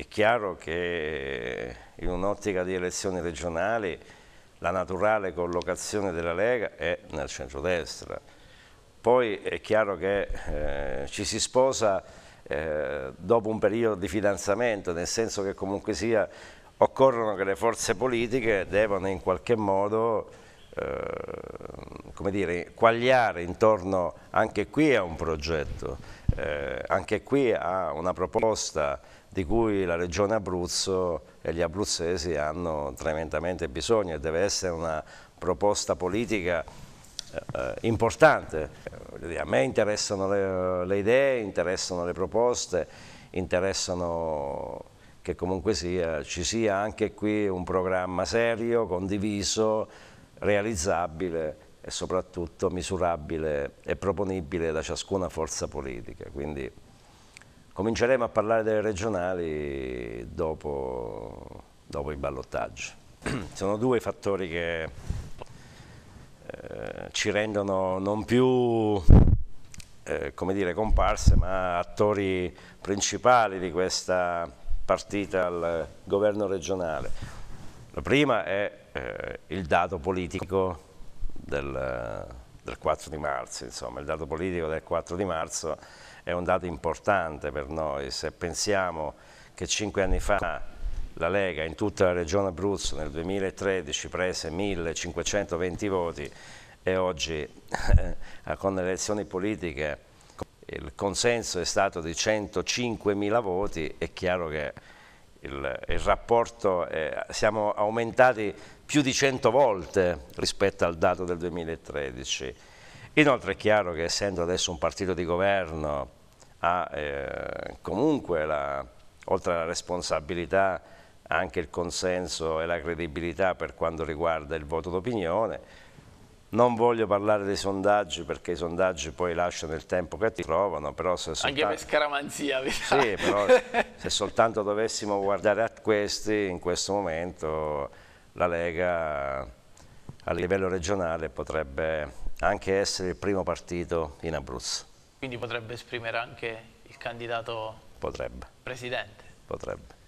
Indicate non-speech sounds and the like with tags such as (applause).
È chiaro che in un'ottica di elezioni regionali la naturale collocazione della Lega è nel centrodestra. Poi è chiaro che eh, ci si sposa eh, dopo un periodo di fidanzamento, nel senso che comunque sia occorrono che le forze politiche devono in qualche modo eh, come dire, quagliare intorno anche qui a un progetto, eh, anche qui a una proposta di cui la regione Abruzzo e gli abruzzesi hanno tremendamente bisogno e deve essere una proposta politica eh, importante. A me interessano le, le idee, interessano le proposte, interessano che comunque sia, ci sia anche qui un programma serio, condiviso, realizzabile e soprattutto misurabile e proponibile da ciascuna forza politica. Quindi cominceremo a parlare delle regionali dopo, dopo i ballottaggi. (clears throat) Sono due fattori che eh, ci rendono non più eh, come dire, comparse ma attori principali di questa partita al governo regionale. La prima è eh, il dato politico del, del 4 di marzo, insomma, il dato politico del 4 di marzo è un dato importante per noi, se pensiamo che cinque anni fa la Lega in tutta la regione Abruzzo nel 2013 prese 1520 voti e oggi eh, con le elezioni politiche il consenso è stato di 105.000 voti, è chiaro che il, il rapporto, eh, siamo aumentati più di 100 volte rispetto al dato del 2013. Inoltre è chiaro che essendo adesso un partito di governo ha eh, comunque, la, oltre alla responsabilità, anche il consenso e la credibilità per quanto riguarda il voto d'opinione, non voglio parlare dei sondaggi perché i sondaggi poi lasciano il tempo che ti trovano, però se soltanto... Anche per scaramanzia, vero? Sì, però (laughs) se soltanto dovessimo guardare a questi, in questo momento la Lega a livello regionale potrebbe anche essere il primo partito in Abruzzo. Quindi potrebbe esprimere anche il candidato potrebbe. presidente? Potrebbe.